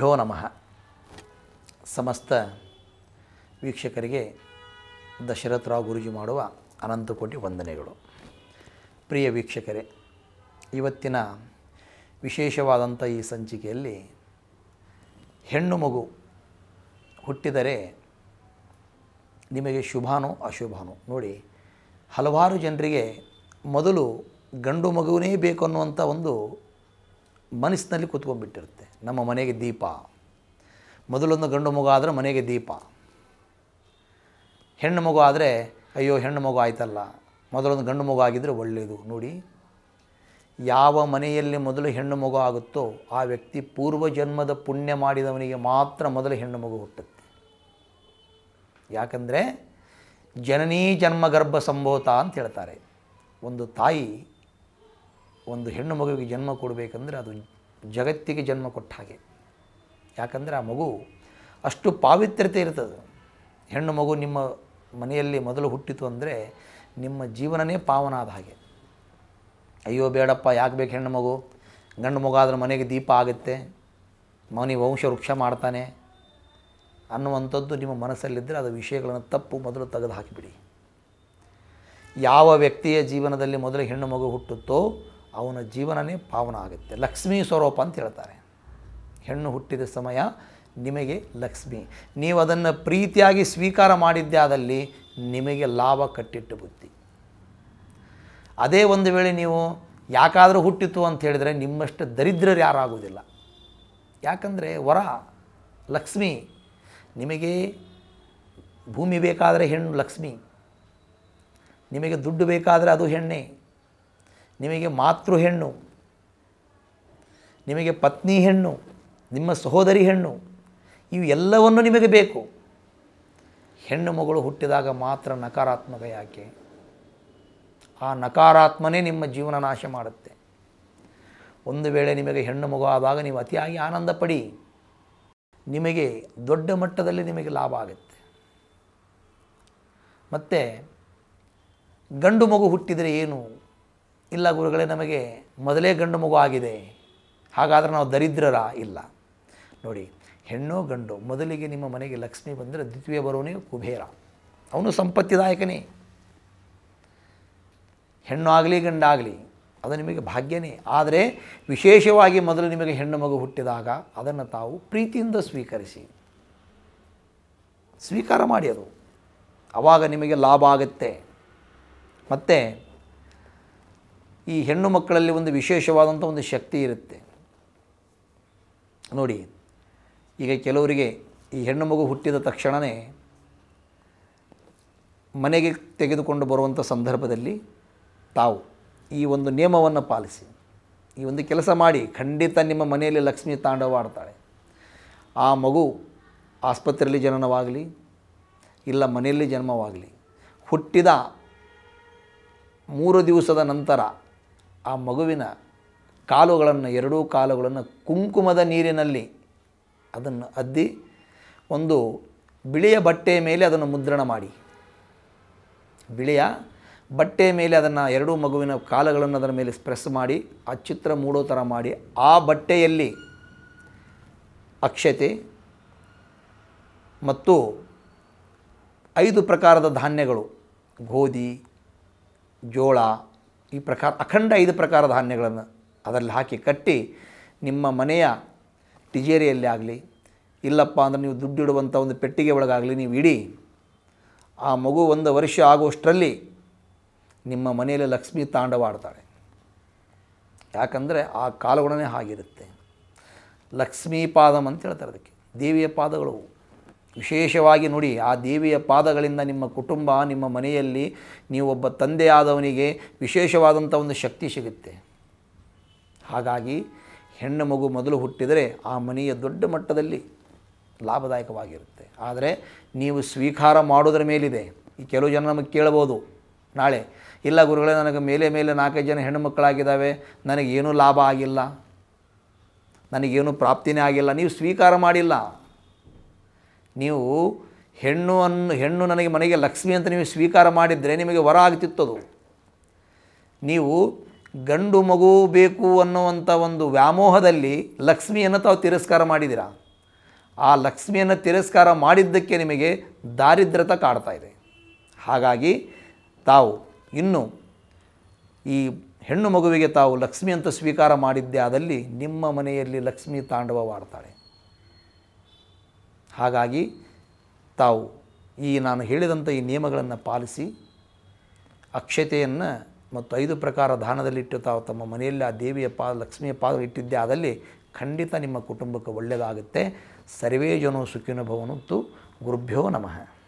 ಗುರುಭ್ಯೋ ನಮಃ ಸಮಸ್ತ ವೀಕ್ಷಕರಿಗೆ ದಶರಥರಾವ್ ಗುರುಜಿ ಮಾಡುವ ಅನಂತ ಕೋಟಿ ವಂದನೆಗಳು ಪ್ರಿಯ ವೀಕ್ಷಕರೇ ಇವತ್ತಿನ ವಿಶೇಷವಾದಂಥ ಈ ಸಂಚಿಕೆಯಲ್ಲಿ ಹೆಣ್ಣು ಮಗು ಹುಟ್ಟಿದರೆ ನಿಮಗೆ ಶುಭಾನೋ ಅಶುಭಾನೋ ನೋಡಿ ಹಲವಾರು ಜನರಿಗೆ ಮೊದಲು ಗಂಡು ಮಗುವೇ ಬೇಕು ಅನ್ನುವಂಥ ಒಂದು ಮನಸ್ಸಿನಲ್ಲಿ ಕೂತ್ಕೊಂಡ್ಬಿಟ್ಟಿರುತ್ತೆ ನಮ್ಮ ಮನೆಗೆ ದೀಪ ಮೊದಲೊಂದು ಗಂಡು ಮಗು ಆದರೆ ಮನೆಗೆ ದೀಪ ಹೆಣ್ಣು ಮಗು ಆದರೆ ಅಯ್ಯೋ ಹೆಣ್ಣು ಮಗು ಆಯ್ತಲ್ಲ ಮೊದಲೊಂದು ಗಂಡು ಮಗು ಆಗಿದ್ದರೆ ಒಳ್ಳೆಯದು ನೋಡಿ ಯಾವ ಮನೆಯಲ್ಲಿ ಮೊದಲು ಹೆಣ್ಣು ಮಗು ಆಗುತ್ತೋ ಆ ವ್ಯಕ್ತಿ ಪೂರ್ವ ಜನ್ಮದ ಪುಣ್ಯ ಮಾಡಿದವನಿಗೆ ಮಾತ್ರ ಮೊದಲು ಹೆಣ್ಣು ಮಗು ಹುಟ್ಟುತ್ತೆ ಯಾಕಂದರೆ ಜನನೀ ಗರ್ಭ ಸಂಭೋತ ಅಂತ ಹೇಳ್ತಾರೆ ಒಂದು ತಾಯಿ ಒಂದು ಹೆಣ್ಣು ಮಗುವಿಗೆ ಜನ್ಮ ಕೊಡಬೇಕಂದ್ರೆ ಅದು ಜಗತ್ತಿಗೆ ಜನ್ಮ ಕೊಟ್ಟ ಹಾಗೆ ಯಾಕಂದರೆ ಆ ಮಗು ಅಷ್ಟು ಪಾವಿತ್ರ್ಯತೆ ಇರ್ತದೆ ಹೆಣ್ಣು ಮಗು ನಿಮ್ಮ ಮನೆಯಲ್ಲಿ ಮೊದಲು ಹುಟ್ಟಿತು ಅಂದರೆ ನಿಮ್ಮ ಜೀವನನೇ ಪಾವನ ಆದ ಹಾಗೆ ಅಯ್ಯೋ ಬೇಡಪ್ಪ ಯಾಕೆ ಬೇಕು ಹೆಣ್ಣು ಮಗು ಗಂಡು ಮಗು ಆದರೆ ಮನೆಗೆ ದೀಪ ಆಗುತ್ತೆ ಮನೆ ವಂಶ ವೃಕ್ಷ ಮಾಡ್ತಾನೆ ಅನ್ನುವಂಥದ್ದು ನಿಮ್ಮ ಮನಸ್ಸಲ್ಲಿದ್ದರೆ ಅದು ವಿಷಯಗಳನ್ನು ತಪ್ಪು ಮೊದಲು ತೆಗೆದುಹಾಕಿಬಿಡಿ ಯಾವ ವ್ಯಕ್ತಿಯ ಜೀವನದಲ್ಲಿ ಮೊದಲು ಹೆಣ್ಣು ಮಗು ಹುಟ್ಟುತ್ತೋ ಅವನ ಜೀವನನೇ ಪಾವನ ಆಗುತ್ತೆ ಲಕ್ಷ್ಮೀ ಸ್ವರೂಪ ಅಂತ ಹೇಳ್ತಾರೆ ಹೆಣ್ಣು ಹುಟ್ಟಿದ ಸಮಯ ನಿಮಗೆ ಲಕ್ಷ್ಮಿ ನೀವು ಅದನ್ನು ಪ್ರೀತಿಯಾಗಿ ಸ್ವೀಕಾರ ಮಾಡಿದ್ದಾದಲ್ಲಿ ನಿಮಗೆ ಲಾಭ ಕಟ್ಟಿಟ್ಟು ಬುದ್ಧಿ ಅದೇ ಒಂದು ವೇಳೆ ನೀವು ಯಾಕಾದರೂ ಹುಟ್ಟಿತು ಅಂತ ಹೇಳಿದರೆ ನಿಮ್ಮಷ್ಟು ದರಿದ್ರರು ಯಾರಾಗುವುದಿಲ್ಲ ಯಾಕಂದರೆ ವರ ಲಕ್ಷ್ಮಿ ನಿಮಗೆ ಭೂಮಿ ಬೇಕಾದರೆ ಹೆಣ್ಣು ಲಕ್ಷ್ಮಿ ನಿಮಗೆ ದುಡ್ಡು ಬೇಕಾದರೆ ಅದು ಹೆಣ್ಣೆ ನಿಮಗೆ ಮಾತೃ ಹೆಣ್ಣು ನಿಮಗೆ ಪತ್ನಿ ಹೆಣ್ಣು ನಿಮ್ಮ ಸಹೋದರಿ ಹೆಣ್ಣು ಇವು ಎಲ್ಲವನ್ನು ನಿಮಗೆ ಬೇಕು ಹೆಣ್ಣು ಮಗಳು ಹುಟ್ಟಿದಾಗ ಮಾತ್ರ ನಕಾರಾತ್ಮಕ ಯಾಕೆ ಆ ನಕಾರಾತ್ಮನೇ ನಿಮ್ಮ ಜೀವನ ನಾಶ ಮಾಡುತ್ತೆ ಒಂದು ವೇಳೆ ನಿಮಗೆ ಹೆಣ್ಣು ಮಗು ಆದಾಗ ನೀವು ಅತಿಯಾಗಿ ಆನಂದ ಪಡಿ ನಿಮಗೆ ದೊಡ್ಡ ಮಟ್ಟದಲ್ಲಿ ನಿಮಗೆ ಲಾಭ ಆಗುತ್ತೆ ಮತ್ತು ಗಂಡು ಮಗು ಹುಟ್ಟಿದರೆ ಏನು ಇಲ್ಲ ಗುರುಗಳೇ ನಮಗೆ ಮೊದಲೇ ಗಂಡು ಮಗು ಆಗಿದೆ ಹಾಗಾದರೆ ನಾವು ದರಿದ್ರರ ಇಲ್ಲ ನೋಡಿ ಹೆಣ್ಣು ಗಂಡು ಮೊದಲಿಗೆ ನಿಮ್ಮ ಮನೆಗೆ ಲಕ್ಷ್ಮಿ ಬಂದರೆ ದ್ವಿತೀಯ ಬರೋನೇ ಕುಬೇರ ಅವನು ಸಂಪತ್ತಿದಾಯಕನೇ ಹೆಣ್ಣು ಆಗಲಿ ಗಂಡಾಗಲಿ ಅದು ನಿಮಗೆ ಭಾಗ್ಯನೇ ಆದರೆ ವಿಶೇಷವಾಗಿ ಮೊದಲು ನಿಮಗೆ ಹೆಣ್ಣು ಮಗು ಹುಟ್ಟಿದಾಗ ಅದನ್ನು ತಾವು ಪ್ರೀತಿಯಿಂದ ಸ್ವೀಕರಿಸಿ ಸ್ವೀಕಾರ ಮಾಡಿ ಅದು ಆವಾಗ ನಿಮಗೆ ಲಾಭ ಆಗುತ್ತೆ ಮತ್ತು ಈ ಹೆಣ್ಣು ಮಕ್ಕಳಲ್ಲಿ ಒಂದು ವಿಶೇಷವಾದಂಥ ಒಂದು ಶಕ್ತಿ ಇರುತ್ತೆ ನೋಡಿ ಈಗ ಕೆಲವರಿಗೆ ಈ ಹೆಣ್ಣು ಮಗು ಹುಟ್ಟಿದ ತಕ್ಷಣವೇ ಮನೆಗೆ ತೆಗೆದುಕೊಂಡು ಬರುವಂಥ ಸಂದರ್ಭದಲ್ಲಿ ತಾವು ಈ ಒಂದು ನಿಯಮವನ್ನು ಪಾಲಿಸಿ ಈ ಒಂದು ಕೆಲಸ ಮಾಡಿ ಖಂಡಿತ ನಿಮ್ಮ ಮನೆಯಲ್ಲಿ ಲಕ್ಷ್ಮಿ ತಾಂಡವಾಡ್ತಾಳೆ ಆ ಮಗು ಆಸ್ಪತ್ರೆಯಲ್ಲಿ ಜನನವಾಗಲಿ ಇಲ್ಲ ಮನೆಯಲ್ಲಿ ಜನ್ಮವಾಗಲಿ ಹುಟ್ಟಿದ ಮೂರು ದಿವಸದ ನಂತರ ಆ ಮಗುವಿನ ಕಾಲುಗಳನ್ನು ಎರಡೂ ಕಾಲುಗಳನ್ನು ಕುಂಕುಮದ ನೀರಿನಲ್ಲಿ ಅದನ್ನು ಅದ್ದಿ ಒಂದು ಬಿಳಿಯ ಬಟ್ಟೆಯ ಮೇಲೆ ಅದನ್ನು ಮುದ್ರಣ ಮಾಡಿ ಬಿಳಿಯ ಬಟ್ಟೆಯ ಮೇಲೆ ಅದನ್ನು ಎರಡೂ ಮಗುವಿನ ಕಾಲುಗಳನ್ನು ಅದರ ಮೇಲೆ ಸ್ಪ್ರೆಸ್ ಮಾಡಿ ಆ ಚಿತ್ರ ಮೂಡೋ ಥರ ಮಾಡಿ ಆ ಬಟ್ಟೆಯಲ್ಲಿ ಅಕ್ಷತೆ ಮತ್ತು ಐದು ಪ್ರಕಾರದ ಧಾನ್ಯಗಳು ಗೋಧಿ ಜೋಳ ಈ ಪ್ರಕಾರ ಅಖಂಡ ಐದು ಪ್ರಕಾರ ಧಾನ್ಯಗಳನ್ನು ಅದರಲ್ಲಿ ಹಾಕಿ ಕಟ್ಟಿ ನಿಮ್ಮ ಮನೆಯ ಟಿಜೇರಿಯಲ್ಲಿ ಆಗಲಿ ಇಲ್ಲಪ್ಪ ಅಂದರೆ ನೀವು ದುಡ್ಡಿಡುವಂಥ ಒಂದು ಪೆಟ್ಟಿಗೆ ಒಳಗಾಗಲಿ ನೀವು ಇಡಿ ಆ ಮಗು ಒಂದು ವರ್ಷ ಆಗುವಷ್ಟರಲ್ಲಿ ನಿಮ್ಮ ಮನೆಯಲ್ಲಿ ಲಕ್ಷ್ಮೀ ಆಡ್ತಾಳೆ ಯಾಕಂದರೆ ಆ ಕಾಲುಗಳನ್ನೇ ಹಾಗಿರುತ್ತೆ ಲಕ್ಷ್ಮೀ ಪಾದಂ ಅಂತ ಹೇಳ್ತಾರೆ ಅದಕ್ಕೆ ದೇವಿಯ ಪಾದಗಳು ವಿಶೇಷವಾಗಿ ನೋಡಿ ಆ ದೇವಿಯ ಪಾದಗಳಿಂದ ನಿಮ್ಮ ಕುಟುಂಬ ನಿಮ್ಮ ಮನೆಯಲ್ಲಿ ನೀವು ಒಬ್ಬ ತಂದೆಯಾದವನಿಗೆ ವಿಶೇಷವಾದಂಥ ಒಂದು ಶಕ್ತಿ ಸಿಗುತ್ತೆ ಹಾಗಾಗಿ ಹೆಣ್ಣು ಮಗು ಮೊದಲು ಹುಟ್ಟಿದರೆ ಆ ಮನೆಯ ದೊಡ್ಡ ಮಟ್ಟದಲ್ಲಿ ಲಾಭದಾಯಕವಾಗಿರುತ್ತೆ ಆದರೆ ನೀವು ಸ್ವೀಕಾರ ಮಾಡೋದ್ರ ಮೇಲಿದೆ ಈ ಕೆಲವು ಜನ ನಮಗೆ ಕೇಳ್ಬೋದು ನಾಳೆ ಇಲ್ಲ ಗುರುಗಳೇ ನನಗೆ ಮೇಲೆ ಮೇಲೆ ನಾಲ್ಕೈದು ಜನ ಹೆಣ್ಣು ಮಕ್ಕಳಾಗಿದ್ದಾವೆ ನನಗೇನೂ ಲಾಭ ಆಗಿಲ್ಲ ನನಗೇನು ಪ್ರಾಪ್ತಿನೇ ಆಗಿಲ್ಲ ನೀವು ಸ್ವೀಕಾರ ಮಾಡಿಲ್ಲ ನೀವು ಹೆಣ್ಣು ಅನ್ನು ಹೆಣ್ಣು ನನಗೆ ಮನೆಗೆ ಲಕ್ಷ್ಮಿ ಅಂತ ನೀವು ಸ್ವೀಕಾರ ಮಾಡಿದರೆ ನಿಮಗೆ ವರ ಆಗ್ತಿತ್ತದು ನೀವು ಗಂಡು ಮಗು ಬೇಕು ಅನ್ನುವಂಥ ಒಂದು ವ್ಯಾಮೋಹದಲ್ಲಿ ಲಕ್ಷ್ಮಿಯನ್ನು ತಾವು ತಿರಸ್ಕಾರ ಮಾಡಿದ್ದೀರ ಆ ಲಕ್ಷ್ಮಿಯನ್ನು ತಿರಸ್ಕಾರ ಮಾಡಿದ್ದಕ್ಕೆ ನಿಮಗೆ ದಾರಿದ್ರ್ಯತೆ ಕಾಡ್ತಾ ಇದೆ ಹಾಗಾಗಿ ತಾವು ಇನ್ನು ಈ ಹೆಣ್ಣು ಮಗುವಿಗೆ ತಾವು ಲಕ್ಷ್ಮಿ ಅಂತ ಸ್ವೀಕಾರ ಮಾಡಿದ್ದೆ ಆದಲ್ಲಿ ನಿಮ್ಮ ಮನೆಯಲ್ಲಿ ಲಕ್ಷ್ಮಿ ತಾಂಡವವಾಡ್ತಾಳೆ ಹಾಗಾಗಿ ತಾವು ಈ ನಾನು ಹೇಳಿದಂಥ ಈ ನಿಯಮಗಳನ್ನು ಪಾಲಿಸಿ ಅಕ್ಷತೆಯನ್ನು ಮತ್ತು ಐದು ಪ್ರಕಾರ ದಾನದಲ್ಲಿಟ್ಟು ತಾವು ತಮ್ಮ ಮನೆಯಲ್ಲಿ ಆ ದೇವಿಯ ಪಾದ ಲಕ್ಷ್ಮಿಯ ಪಾದ ಇಟ್ಟಿದ್ದೆ ಆದಲ್ಲಿ ಖಂಡಿತ ನಿಮ್ಮ ಕುಟುಂಬಕ್ಕೆ ಒಳ್ಳೆಯದಾಗುತ್ತೆ ಸರ್ವೇ ಜನೋ ಸುಖಿನುಭವನಂತೂ ಗುರುಭ್ಯೋ ನಮಃ